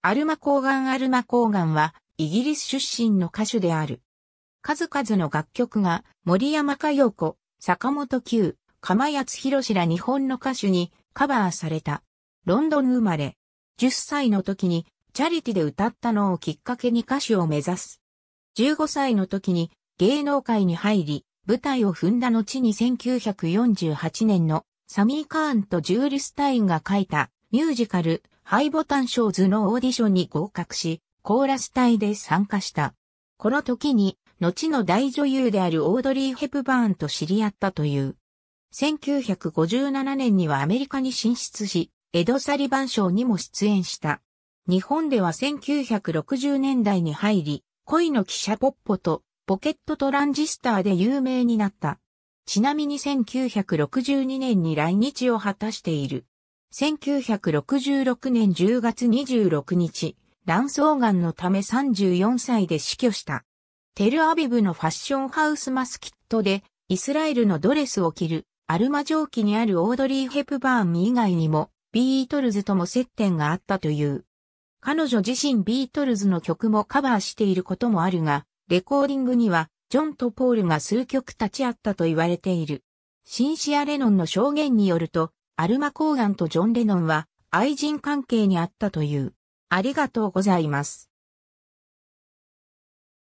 アルマコーガン・アルマコーガンは、イギリス出身の歌手である。数々の楽曲が、森山加代子、坂本九、鎌谷弘ら日本の歌手にカバーされた。ロンドン生まれ。10歳の時に、チャリティで歌ったのをきっかけに歌手を目指す。15歳の時に、芸能界に入り、舞台を踏んだ後に1948年のサミー・カーンとジュール・スタインが書いたミュージカル、ハイボタンショーズのオーディションに合格し、コーラス隊で参加した。この時に、後の大女優であるオードリー・ヘプバーンと知り合ったという。1957年にはアメリカに進出し、エド・サリバン賞にも出演した。日本では1960年代に入り、恋の記者ポッポとポケットトランジスターで有名になった。ちなみに1962年に来日を果たしている。1966年10月26日、卵巣がんのため34歳で死去した。テルアビブのファッションハウスマスキットで、イスラエルのドレスを着る、アルマ蒸気にあるオードリー・ヘプバーン以外にも、ビートルズとも接点があったという。彼女自身ビートルズの曲もカバーしていることもあるが、レコーディングには、ジョンとポールが数曲立ち会ったと言われている。シンシア・レノンの証言によると、アルマ・コーガンとジョン・レノンは愛人関係にあったという。ありがとうございます。